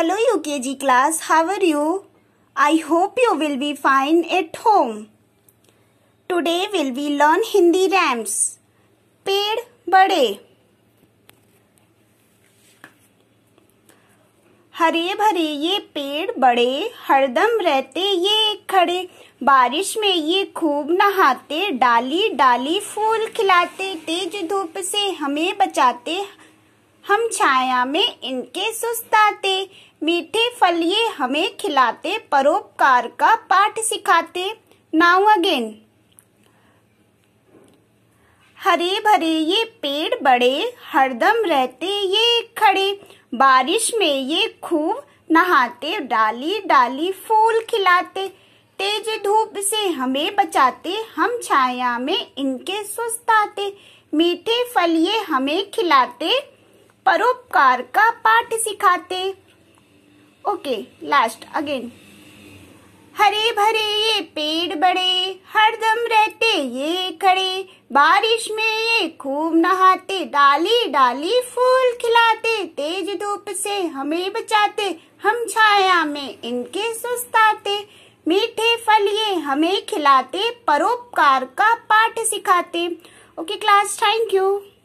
hello UKG class how are you I hope you will be fine at home today will be learn Hindi rhymes पेड़ बड़े हरे भरे ये पेड़ बड़े हरदम रहते ये खड़े बारिश में ये खूब नहाते डाली डाली फूल खिलाते तेज धूप से हमें बचाते हम छाया में इनके सुस्ताते मीठे फलिए हमें खिलाते परोपकार का पाठ सिखाते नाउ अगेन हरे भरे ये पेड़ बड़े हरदम रहते ये खड़े बारिश में ये खूब नहाते डाली डाली फूल खिलाते तेज धूप से हमें बचाते हम छाया में इनके सुस्ताते मीठे फलिए हमें खिलाते परोपकार का पाठ सिखाते ओके लास्ट अगेन हरे भरे ये पेड़ बड़े हरदम रहते ये खड़े बारिश में ये खूब नहाते डाली डाली फूल खिलाते तेज धूप से हमें बचाते हम छाया में इनके सुस्ताते मीठे फल ये हमें खिलाते परोपकार का पाठ सिखाते ओके क्लास थैंक यू